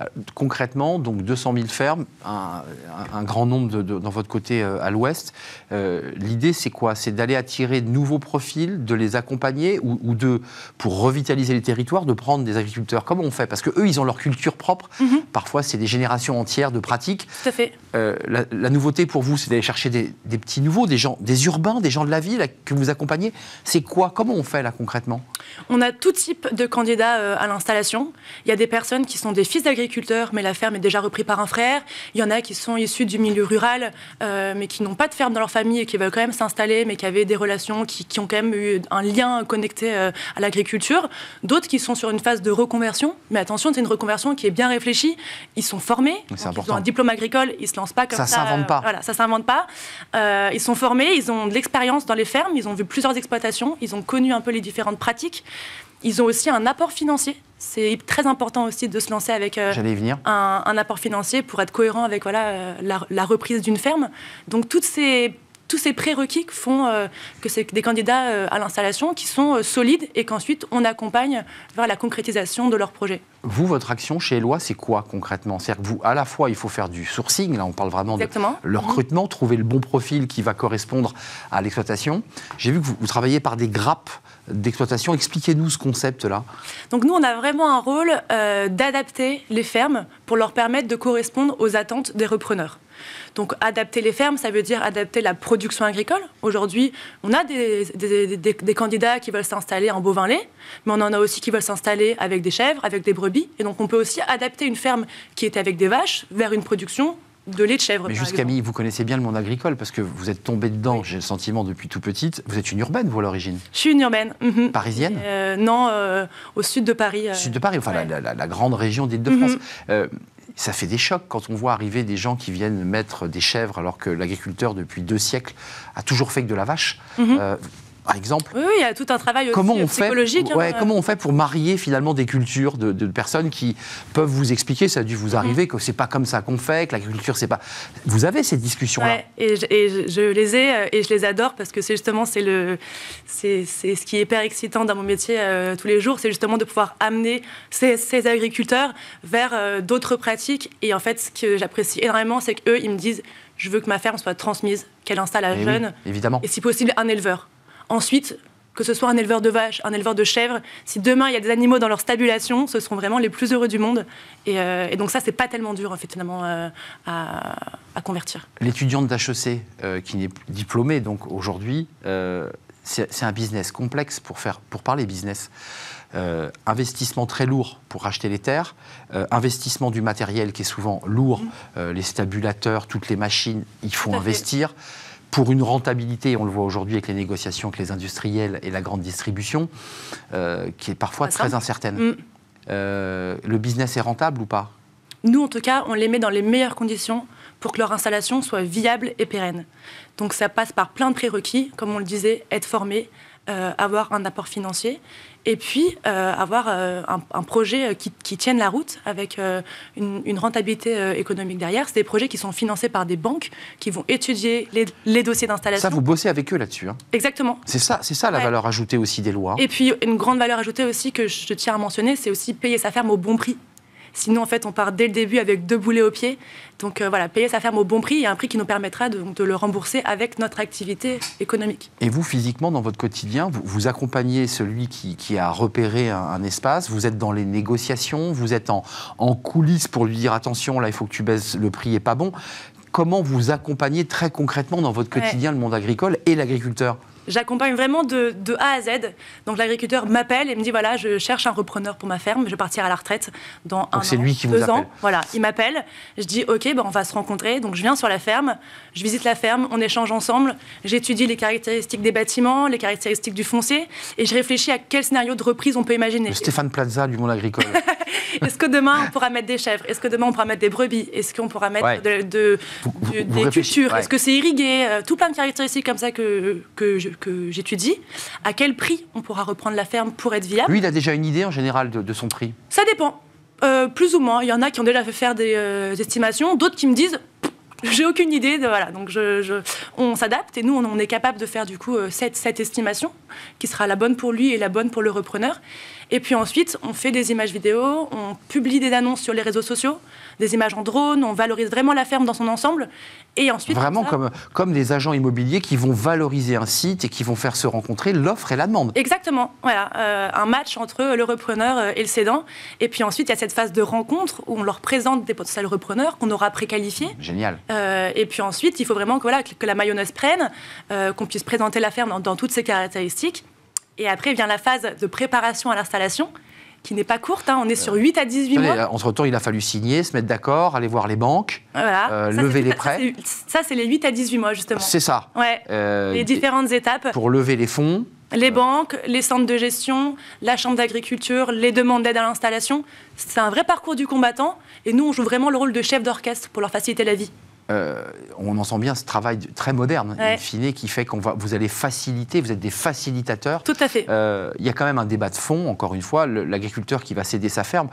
Euh, concrètement, donc 200 000 fermes, un, grand nombre de, dans votre côté euh, à l'ouest. Euh, l'idée, c'est quoi C'est d'aller attirer de nouveaux profils, de les accompagner ou, de, pour revitaliser les territoires, de prendre des agriculteurs. Comment on fait Parce que ils ont leur culture propre. Mhm. Parfois, c'est des générations entières de pratiques. Tout à fait. la, nouveauté pour vous, c'est d'aller chercher des, petits nouveaux, des gens, des urbains, des gens de la ville que vous accompagnez. C'est quoi Comment on fait là concrètement On a tout type de candidats à l'installation. Il y a des personnes qui sont des fils d'agriculteurs mais la ferme est déjà reprise par un frère. Il y en a qui sont issus du milieu rural, euh, mais qui n'ont pas de ferme dans leur famille et qui veulent quand même s'installer, mais qui avaient des relations, qui, ont quand même eu un lien connecté euh, à l'agriculture. D'autres qui sont sur une phase de reconversion, mais attention, c'est une reconversion qui est bien réfléchie. Ils sont formés, ils ont un diplôme agricole, ils se lancent pas comme ça. Ça s'invente euh, pas. Voilà, ça s'invente pas. ils sont formés, ils ont de l'expérience dans les fermes, ils ont vu plusieurs exploitations, ils ont connu un peu les différentes pratiques. Ils ont aussi un apport financier. C'est très important aussi de se lancer avec euh, Un, apport financier pour être cohérent avec voilà, euh, la, reprise d'une ferme. Donc toutes ces tous ces prérequis font euh, que c'est des candidats à l'installation qui sont solides et qu'ensuite on accompagne vers la concrétisation de leur projet. Vous, votre action chez Eloi, c'est quoi concrètement C'est-à-dire que vous, à la fois, il faut faire du sourcing, là on parle vraiment de mhm. recrutement, trouver le bon profil qui va correspondre à l'exploitation. J'ai vu que vous, vous travaillez par des grappes d'exploitation. Expliquez-nous ce concept-là. Donc nous, on a vraiment un rôle euh, d'adapter les fermes pour leur permettre de correspondre aux attentes des repreneurs. Donc adapter les fermes, ça veut dire adapter la production agricole. Aujourd'hui, on a des, des candidats qui veulent s'installer en bovin lait, mais on en a aussi qui veulent s'installer avec des chèvres, avec des brebis. Et donc on peut aussi adapter une ferme qui était avec des vaches vers une production de lait de chèvre. Mais juste Camille, vous connaissez bien le monde agricole parce que vous êtes tombée dedans, j'ai le sentiment depuis tout petite. Vous êtes une urbaine, vous, à l'origine Je suis une urbaine. Mhm. Parisienne euh, Non, euh, au sud de Paris. Euh, sud de Paris, enfin la, grande région d'Île-de-France. Mhm. ça fait des chocs quand on voit arriver des gens qui viennent mettre des chèvres alors que l'agriculteur, depuis deux siècles, a toujours fait que de la vache. Mhm par exemple. Oui, il y a tout un travail comment on Fait, hein. comment on fait pour marier finalement des cultures de, personnes qui peuvent vous expliquer, ça a dû vous arriver, mhm. que c'est pas comme ça qu'on fait, que la culture c'est pas. Vous avez ces discussions-là. et, et, je les ai euh, et je les adore parce que c'est justement c'est le c'est ce qui est hyper excitant dans mon métier euh, tous les jours, c'est justement de pouvoir amener ces, agriculteurs vers euh, d'autres pratiques. Et en fait, ce que j'apprécie énormément, c'est qu'eux ils me disent je veux que ma ferme soit transmise, qu'elle installe à eh jeune, évidemment, et si possible un éleveur. Ensuite, que ce soit un éleveur de vaches, un éleveur de chèvres, si demain il y a des animaux dans leur stabulation, ce seront vraiment les plus heureux du monde. Et, euh, donc ça, c'est pas tellement dur finalement euh, à, convertir. L'étudiante d'HEC euh, qui n'est diplômée donc aujourd'hui, c'est un business complexe pour faire pour parler business. investissement très lourd pour racheter les terres, investissement du matériel qui est souvent lourd, mmh. les stabulateurs, toutes les machines, il faut investir pour une rentabilité, on le voit aujourd'hui avec les négociations avec les industriels et la grande distribution, euh, qui est parfois très incertaine. Mm. Euh, le business est rentable ou pas Nous, en tout cas, on les met dans les meilleures conditions pour que leur installation soit viable et pérenne. Donc ça passe par plein de prérequis, comme on le disait, être formé, euh, avoir un apport financier et puis euh, avoir euh, un, projet euh, qui, tienne la route avec une, rentabilité économique derrière. C'est des projets qui sont financés par des banques qui vont étudier les, dossiers d'installation. Ça, vous bossez avec eux là-dessus. Hein Exactement. C'est ça, c'est ça la valeur ajoutée aussi des lois. Et puis une grande valeur ajoutée aussi que je tiens à mentionner, c'est aussi payer sa ferme au bon prix Sinon, en fait, on part dès le début avec deux boulets au pied. Donc euh, voilà, payer sa ferme au bon prix et un prix qui nous permettra de, le rembourser avec notre activité économique. Et vous, physiquement, dans votre quotidien, vous, accompagnez celui qui, a repéré un, espace, vous êtes dans les négociations, vous êtes en, coulisses pour lui dire attention, là, il faut que tu baisses, le prix est pas bon. Comment vous accompagnez très concrètement dans votre quotidien le monde agricole et l'agriculteur J'accompagne vraiment de, A à Z. Donc l'agriculteur m'appelle et me dit voilà, je cherche un repreneur pour ma ferme, je vais partir à la retraite dans un an, lui qui deux ans. Voilà, il m'appelle. Je dis ok, bon on va se rencontrer. Donc je viens sur la ferme, je visite la ferme, on échange ensemble. J'étudie les caractéristiques des bâtiments, les caractéristiques du foncier et je réfléchis à quel scénario de reprise on peut imaginer. Le Stéphane Plaza du monde agricole. Est-ce que demain on pourra mettre des chèvres Est-ce que demain on pourra mettre des brebis Est-ce qu'on pourra mettre de, des cultures Est-ce que c'est irrigué euh, Tout plein de caractéristiques comme ça que, que je que j'étudie, à quel prix on pourra reprendre la ferme pour être viable. Lui, il a déjà une idée en général de, son prix Ça dépend. Euh, plus ou moins. Il y en a qui ont déjà fait faire des euh, estimations, d'autres qui me disent j'ai aucune idée. De, voilà, donc on s'adapte et nous, on, est capable de faire du coup euh, cette estimation qui sera la bonne pour lui et la bonne pour le repreneur. Et puis ensuite, on fait des images vidéo, on publie des annonces sur les réseaux sociaux, des images en drone, on valorise vraiment la ferme dans son ensemble. Et ensuite, vraiment comme, comme, des agents immobiliers qui vont valoriser un site et qui vont faire se rencontrer l'offre et la demande. Exactement. Voilà, euh, un match entre le repreneur euh, et le cédant. Et puis ensuite, il y a cette phase de rencontre où on leur présente des potentiels repreneurs qu'on aura préqualifiés. Génial. Euh, et puis ensuite, il faut vraiment que, voilà, que la mayonnaise prenne, qu'on puisse présenter la ferme dans toutes ses caractéristiques et après vient la phase de préparation à l'installation, qui n'est pas courte. Hein. On est sur 8 à 18 mois. Euh, Entre-temps, il a fallu signer, se mettre d'accord, aller voir les banques, euh, lever les prêts. Ça, c'est les 8 à 18 mois, justement. C'est ça. Euh, les différentes étapes. Pour lever les fonds. Les banques, les centres de gestion, la chambre d'agriculture, les demandes d'aide à l'installation. C'est un vrai parcours du combattant. Et nous, on joue vraiment le rôle de chef d'orchestre pour leur faciliter la vie. Euh, on en sent bien ce travail très moderne, ouais. qui fait qu'on vous allez faciliter, vous êtes des facilitateurs. Tout à fait. Euh, il y a quand même un débat de fond, encore une fois, l'agriculteur qui va céder sa ferme,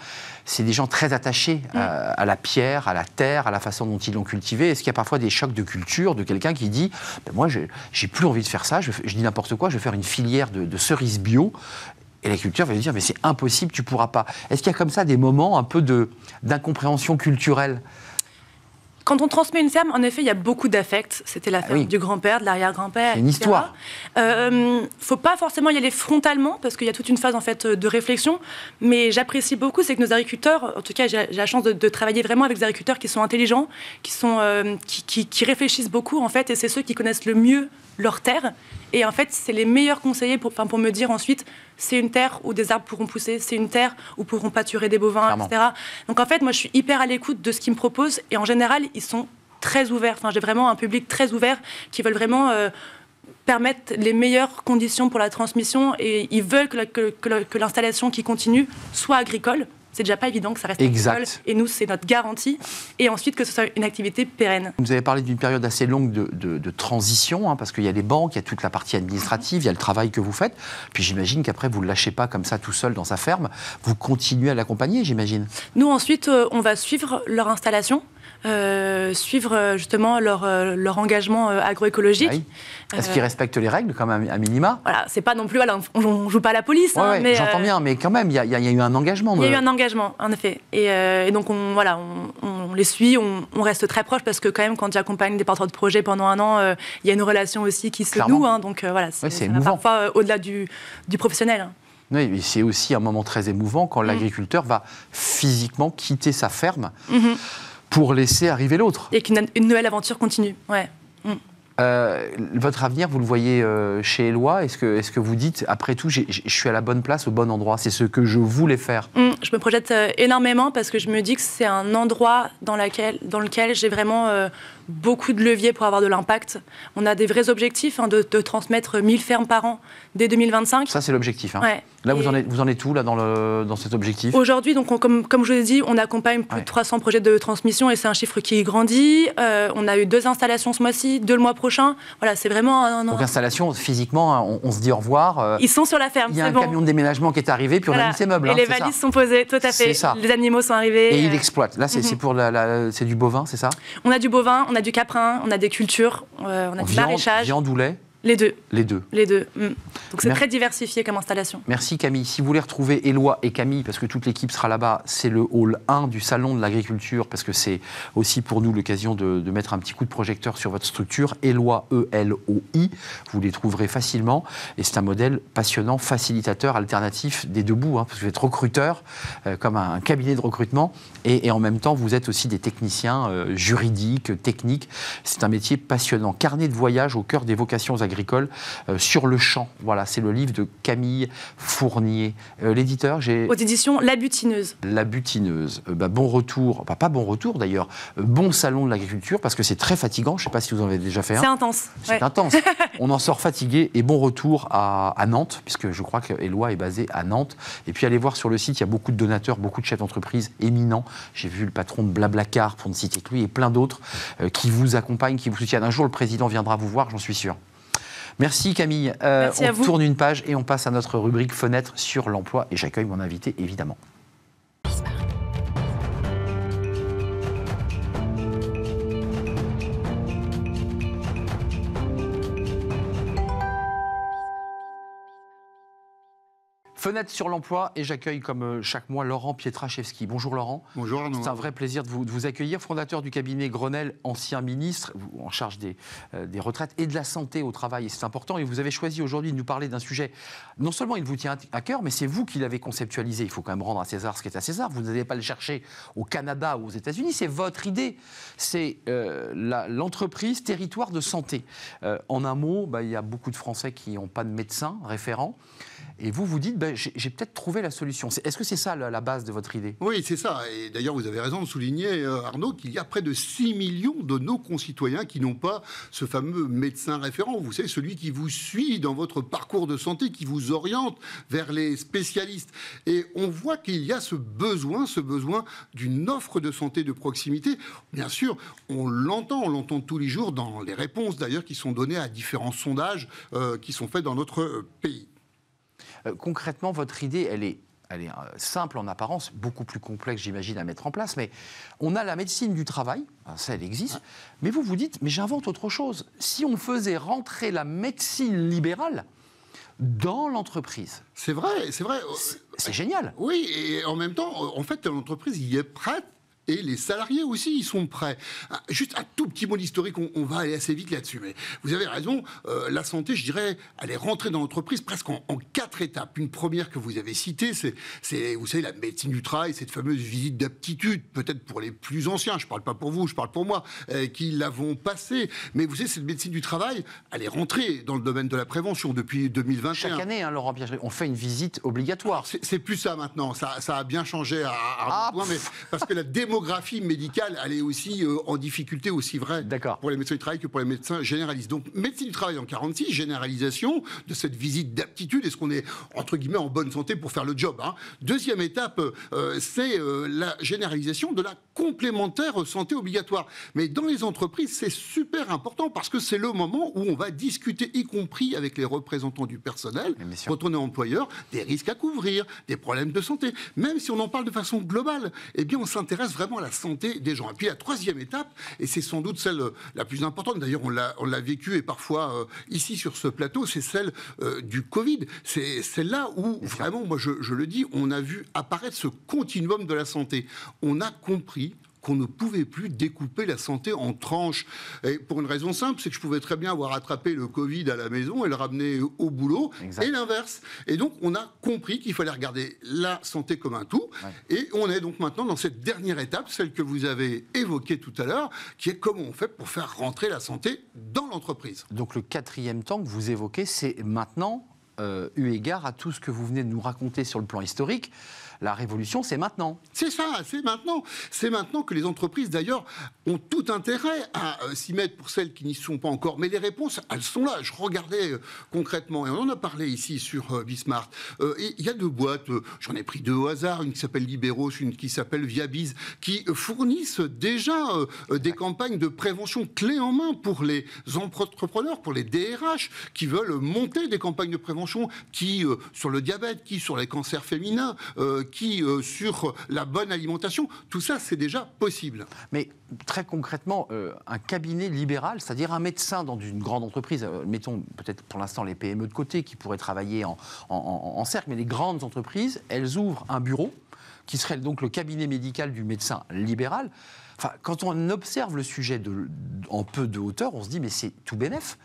c'est des gens très attachés mm. à, la pierre, à la terre, à la façon dont ils l'ont cultivée. Est-ce qu'il y a parfois des chocs de culture de quelqu'un qui dit, ben moi, j'ai plus envie de faire ça, je, dis n'importe quoi, je vais faire une filière de, cerises bio, et l'agriculteur va lui dire mais c'est impossible, tu pourras pas. Est-ce qu'il y a comme ça des moments un peu d'incompréhension culturelle quand on transmet une ferme, en effet, il y a beaucoup d'affects. C'était la ferme ah du grand-père, de l'arrière-grand-père. C'est une histoire. Il euh, ne faut pas forcément y aller frontalement, parce qu'il y a toute une phase en fait, de réflexion. Mais j'apprécie beaucoup, c'est que nos agriculteurs, en tout cas, j'ai la chance de, travailler vraiment avec des agriculteurs qui sont intelligents, qui, sont, euh, qui réfléchissent beaucoup, en fait, et c'est ceux qui connaissent le mieux leur terre, et en fait, c'est les meilleurs conseillers pour, me dire ensuite, c'est une terre où des arbres pourront pousser, c'est une terre où pourront pâturer des bovins, etc. Donc en fait, moi, je suis hyper à l'écoute de ce qu'ils me proposent. Et en général, ils sont très ouverts. j'ai vraiment un public très ouvert qui veulent vraiment... Euh, permettre les meilleures conditions pour la transmission et ils veulent que l'installation qui continue soit agricole c'est déjà pas évident que ça reste Exact. Et nous, c'est notre garantie. Et ensuite, que ce soit une activité pérenne. Vous avez parlé d'une période assez longue de, transition, hein, parce qu'il y a les banques, il y a toute la partie administrative, il y a le travail que vous faites. Puis j'imagine qu'après, vous ne le lâchez pas comme ça tout seul dans sa ferme. Vous continuez à l'accompagner, j'imagine. Nous, ensuite, euh, on va suivre leur installation. Euh, suivre euh, justement leur, euh, leur engagement agroécologique. Est-ce qu'ils respectent les règles quand même à minima Voilà, c'est pas non plus, on, joue pas à la police. Hein, j'entends bien, mais quand même, il y, a eu un engagement. Il y a eu un engagement, en effet. Et, donc on, voilà, on, les suit, on, reste très proche parce que quand même, quand j'accompagne des partenaires de projet pendant un an, il y a une relation aussi qui se noue. Hein, donc voilà, c'est ouais, parfois au-delà du, du professionnel. Hein. Oui, c'est aussi un moment très émouvant quand mm. l'agriculteur va physiquement quitter sa ferme. Mm-hmm pour laisser arriver l'autre. Et qu'une nouvelle aventure continue, ouais. Mm. Euh, votre avenir, vous le voyez euh, chez Eloi Est-ce que, est que vous dites, après tout, je suis à la bonne place, au bon endroit C'est ce que je voulais faire mm, Je me projette euh, énormément parce que je me dis que c'est un endroit dans, dans lequel j'ai vraiment beaucoup de leviers pour avoir de l'impact. On a des vrais objectifs hein, de, transmettre 1000 fermes par an dès 2025. Ça, c'est l'objectif. Hein. Là, vous en, êtes, vous en, où là, dans, le, dans cet objectif Aujourd'hui, donc, comme, comme, je vous ai dit, on accompagne plus de 300 projets de transmission et c'est un chiffre qui grandit. Euh, on a eu deux installations ce mois-ci, deux le mois prochain. Voilà, c'est vraiment. Un, donc, installation, physiquement, hein, on, se dit au revoir. Euh, ils sont sur la ferme. Il y a un camion de déménagement qui est arrivé, puis on a mis ses meubles. Et hein, les valises sont posées, tout à fait. Les animaux sont arrivés. Et ils il Là, c'est, pour la, c'est du bovin, c'est ça On a du bovin, on on a du caprin, on a des cultures, euh, on a du maraîchage. Viande les deux. Les deux. Les deux. Hmm. Donc c'est très diversifié comme installation. Merci Camille. Si vous voulez retrouver Éloi et Camille, parce que toute l'équipe sera là-bas, c'est le hall 1 du Salon de l'Agriculture, parce que c'est aussi pour nous l'occasion de, mettre un petit coup de projecteur sur votre structure. Éloi, E-L-O-I, vous les trouverez facilement. Et c'est un modèle passionnant, facilitateur, alternatif des deux bouts, hein, parce que vous êtes recruteur, euh, comme un, cabinet de recrutement, et, en même temps, vous êtes aussi des techniciens euh, juridiques, techniques. C'est un métier passionnant. Carnet de voyage au cœur des vocations agricoles agricoles euh, sur le champ. Voilà, c'est le livre de Camille Fournier. Euh, l'éditeur, j'ai... Aux édition, La Butineuse. La Butineuse. Euh, bah, bon retour, pas bon retour d'ailleurs, bon salon de l'agriculture, parce que c'est très fatigant, je ne sais pas si vous en avez déjà fait un. C'est intense. C'est intense. On en sort fatigué et bon retour à, Nantes, puisque je crois que Eloi est basé à Nantes. Et puis allez voir sur le site, il y a beaucoup de donateurs, beaucoup de chefs d'entreprise éminents. J'ai vu le patron de Blablacar, pour ne citer que lui, et plein d'autres qui vous accompagnent, qui vous soutiennent. Un jour, le président viendra vous voir, j'en suis sûr. Merci Camille. Euh, on tourne une page et on passe à notre rubrique fenêtre sur l'emploi et j'accueille mon invité évidemment. Fenêtre sur l'emploi et j'accueille comme euh, chaque mois Laurent Pietraszewski. Bonjour Laurent. Bonjour C'est un vrai plaisir de vous, accueillir, fondateur du cabinet Grenelle, ancien ministre en charge des, euh, des retraites et de la santé au travail c'est important. Et vous avez choisi aujourd'hui de nous parler d'un sujet, non seulement il vous tient à cœur, mais c'est vous qui l'avez conceptualisé. Il faut quand même rendre à César ce qui est à César. Vous n'allez pas le chercher au Canada ou aux États-Unis, c'est votre idée. C'est euh, l'entreprise territoire de santé. en un mot, bah, il y a beaucoup de Français qui n'ont pas de médecin référent. Et vous vous dites, bah, j'ai peut-être trouvé la solution. Est-ce que c'est ça la, base de votre idée Oui, c'est ça. Et d'ailleurs, vous avez raison de souligner, euh, Arnaud, qu'il y a près de 6 millions de nos concitoyens qui n'ont pas ce fameux médecin référent. Vous savez, celui qui vous suit dans votre parcours de santé, qui vous oriente vers les spécialistes. Et on voit qu'il y a ce besoin, ce besoin d'une offre de santé de proximité. Bien sûr, on l'entend, on l'entend tous les jours dans les réponses d'ailleurs qui sont données à différents sondages euh, qui sont faits dans notre euh, pays. Euh, concrètement, votre idée, elle est elle est euh, simple en apparence, beaucoup plus complexe, j'imagine, à mettre en place. Mais on a la médecine du travail, hein, ça, elle existe. Mais vous vous dites, mais j'invente autre chose. Si on faisait rentrer la médecine libérale dans l'entreprise. C'est vrai, c'est vrai. C'est génial. Oui, et en même temps, en fait, l'entreprise y est prête et les salariés aussi, ils sont prêts. Ah, juste un tout petit mot d'historique, on, va aller assez vite là-dessus, mais vous avez raison, euh, la santé, je dirais, elle est rentrée dans l'entreprise presque en, quatre étapes. Une première que vous avez citée, c'est, vous savez, la médecine du travail, cette fameuse visite d'aptitude, peut-être pour les plus anciens, je parle pas pour vous, je parle pour moi, euh, qui l'avons passée, mais vous savez, cette médecine du travail, elle est rentrée dans le domaine de la prévention depuis 2021. Chaque année, hein, Laurent on fait une visite obligatoire. C'est, plus ça maintenant, ça, a bien changé à, ah, mais parce que la démocratie démographie médicale, elle est aussi euh, en difficulté, aussi vraie pour les médecins du travail que pour les médecins généralistes. Donc, médecine du travail en 46, généralisation de cette visite d'aptitude. Est-ce qu'on est, entre guillemets, en bonne santé pour faire le job hein Deuxième étape, euh, c'est euh, la généralisation de la complémentaire santé obligatoire. Mais dans les entreprises, c'est super important parce que c'est le moment où on va discuter, y compris avec les représentants du personnel, quand on est employeur, des risques à couvrir, des problèmes de santé. Même si on en parle de façon globale, eh bien, on s'intéresse vraiment la santé des gens. Et puis la troisième étape, et c'est sans doute celle euh, la plus importante, d'ailleurs on l'a vécu et parfois euh, ici sur ce plateau, c'est celle euh, du Covid. C'est celle-là où vraiment, moi je le dis, on a vu apparaître ce continuum de la santé. On a compris qu'on ne pouvait plus découper la santé en tranches. Et pour une raison simple, c'est que je pouvais très bien avoir attrapé le Covid à la maison et le ramener au boulot, et l'inverse. Et donc, on a compris qu'il fallait regarder la santé comme un tout. Et on est donc maintenant dans cette dernière étape, celle que vous avez évoquée tout à l'heure, qui est comment on fait pour faire rentrer la santé dans l'entreprise. Donc, le quatrième temps que vous évoquez, c'est maintenant, euh, eu égard à tout ce que vous venez de nous raconter sur le plan historique. La révolution, c'est maintenant. C'est ça, c'est maintenant. C'est maintenant que les entreprises, d'ailleurs, ont tout intérêt à euh, s'y mettre pour celles qui n'y sont pas encore. Mais les réponses, elles sont là. Je regardais euh, concrètement, et on en a parlé ici sur euh, Bismarck, Bismart. Il y a deux boîtes, j'en ai pris deux au hasard, une qui s'appelle Liberos, une qui s'appelle Viabiz, qui fournissent déjà des campagnes de prévention clés en main pour les entrepreneurs, pour les DRH, qui veulent monter des campagnes de prévention qui, sur le diabète, qui, sur les cancers féminins, qui euh, sur la bonne alimentation. Tout ça, c'est déjà possible. Mais très concrètement, euh, un cabinet libéral, c'est-à-dire un médecin dans une grande entreprise, euh, mettons peut-être pour l'instant les PME de côté qui pourraient travailler en, cercle, mais les grandes entreprises, elles ouvrent un bureau qui serait donc le cabinet médical du médecin libéral. Enfin, quand on observe le sujet en peu de hauteur, on se dit mais c'est tout bénef.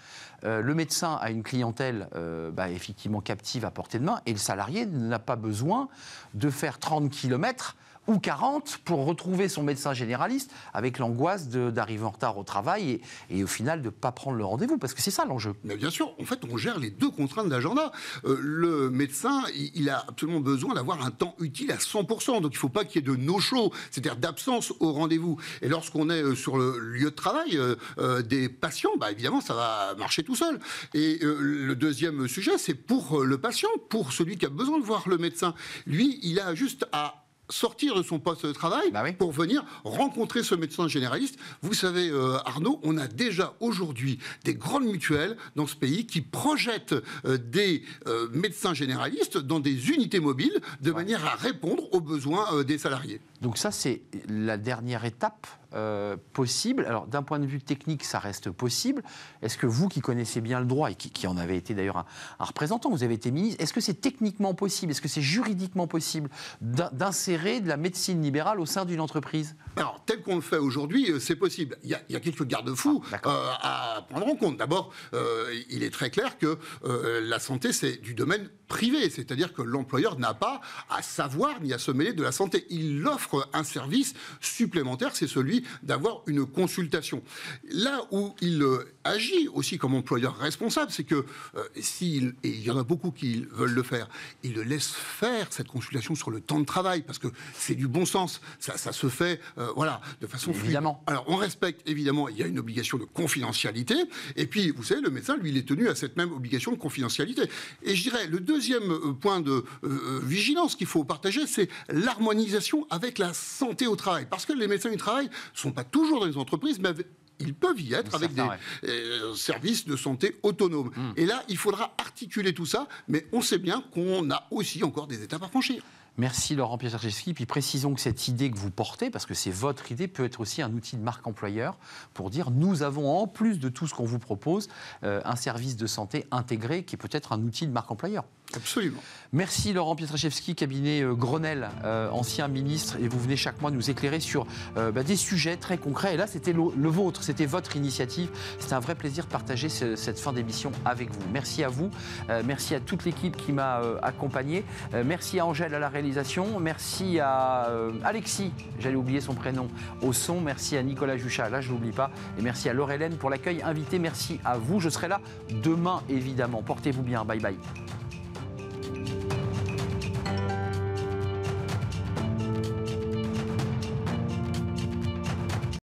Euh, le médecin a une clientèle euh, bah, effectivement captive à portée de main et le salarié n'a pas besoin de faire 30 kilomètres ou 40 pour retrouver son médecin généraliste avec l'angoisse d'arriver en retard au travail et, au final de ne pas prendre le rendez-vous, parce que c'est ça l'enjeu. Bien sûr, en fait, on gère les deux contraintes d'agenda. l'agenda euh, le médecin, il, a absolument besoin d'avoir un temps utile à 100%, donc il ne faut pas qu'il y ait de no-show, c'est-à-dire d'absence au rendez-vous. Et lorsqu'on est euh, sur le lieu de travail euh, des patients, bah, évidemment, ça va marcher tout seul. Et le deuxième sujet, c'est pour le patient, pour celui qui a besoin de voir le médecin. Lui, il a juste à sortir de son poste de travail bah pour venir rencontrer ce médecin généraliste. Vous savez, euh, Arnaud, on a déjà aujourd'hui des grandes mutuelles dans ce pays qui projettent euh, des euh, médecins généralistes dans des unités mobiles de manière à répondre aux besoins des salariés. Donc ça, c'est la dernière étape euh, possible. Alors d'un point de vue technique, ça reste possible. Est-ce que vous, qui connaissez bien le droit et qui, en avez été d'ailleurs un, représentant, vous avez été ministre, est-ce que c'est techniquement possible, est-ce que c'est juridiquement possible d'insérer de la médecine libérale au sein d'une entreprise Alors tel qu'on le fait aujourd'hui, euh, c'est possible. Il y, a, quelques garde-fous ah, euh, à prendre en compte. D'abord, il est très clair que la santé, c'est du domaine privé, c'est-à-dire que l'employeur n'a pas à savoir ni à se mêler de la santé. Il l'offre un service supplémentaire, c'est celui d'avoir une consultation. Là où il euh, agit aussi comme employeur responsable. C'est que euh, s'il, et il y en a beaucoup qui veulent le faire, il le laisse faire cette consultation sur le temps de travail parce que c'est du bon sens. Ça, se fait, euh, voilà, de façon évidemment. Fluide. Alors on respecte évidemment. Il y a une obligation de confidentialité. Et puis vous savez, le médecin lui, il est tenu à cette même obligation de confidentialité. Et je dirais le deuxième euh, point de vigilance qu'il faut partager, c'est l'harmonisation avec la santé au travail, parce que les médecins du travail sont pas toujours dans les entreprises, mais ils peuvent y être avec des euh, services de santé autonomes. Hmm. Et là, il faudra articuler tout ça, mais on sait bien qu'on a aussi encore des étapes à franchir. Merci Laurent Pietraszewski. Puis précisons que cette idée que vous portez, parce que c'est votre idée, peut être aussi un outil de marque employeur pour dire nous avons en plus de tout ce qu'on vous propose euh, un service de santé intégré qui peut-être un outil de marque employeur. Absolument. Merci Laurent Pietraszewski, cabinet euh, Grenelle, euh, ancien ministre, et vous venez chaque mois nous éclairer sur euh, bah, des sujets très concrets. Et là, c'était le, vôtre, c'était votre initiative. C'était un vrai plaisir de partager cette fin d'émission avec vous. Merci à vous, merci à toute l'équipe qui m'a accompagné, merci à Angèle à la réalisation, merci à Alexis, j'allais oublier son prénom, au son, merci à Nicolas Juchat, là je ne l'oublie pas, et merci à Laure pour l'accueil invité, merci à vous. Je serai là demain évidemment. Portez-vous bien, bye bye.